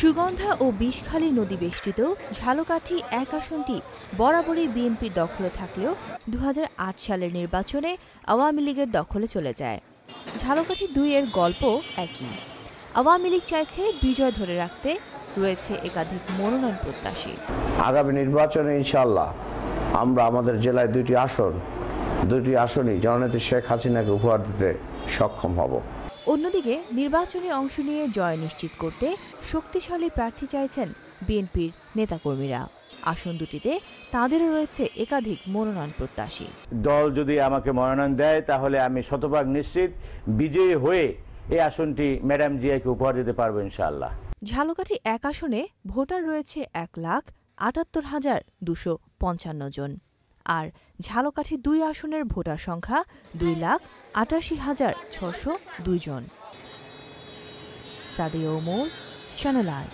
সুগন্ধা ও বিষখালী নদী বেষ্টিত ঝালকাঠি এক আসনটি বরাবরই বিএনপির দখলে থাকলেও দু সালের নির্বাচনে আওয়ামী লীগের দখলে চলে যায় ঝালকাঠি দুই এর গল্প একই আওয়ামী লীগ চাইছে বিজয় ধরে রাখতে রয়েছে একাধিক মনোনয়ন প্রত্যাশী আগামী নির্বাচনে ইনশাল্লাহ আমরা আমাদের জেলায় দুটি আসন দুটি আসনই জননেত্রী শেখ হাসিনাকে উপহার দিতে সক্ষম হব অন্যদিকে নির্বাচনে অংশ নিয়ে জয় নিশ্চিত করতে শক্তিশালী প্রার্থী চাইছেন বিএনপির নেতাকর্মীরা আসন দুটিতে তাদের রয়েছে একাধিক মনোনয়ন প্রত্যাশী দল যদি আমাকে মনোনয়ন দেয় তাহলে আমি শতভাগ নিশ্চিত বিজয়ী হয়ে এই আসনটি ম্যাডাম জিয়াকে উপহার দিতে পারবো ইনশাআল্লাহ ঝালকাঠি এক আসনে ভোটার রয়েছে এক লাখ আটাত্তর হাজার দুশো পঞ্চান্ন জন আর ঝালকাঠি দুই আসনের ভোটার সংখ্যা দুই লাখ আটাশি হাজার ছশো দুইজন সাদিয়া ওমর চ্যানেল আয়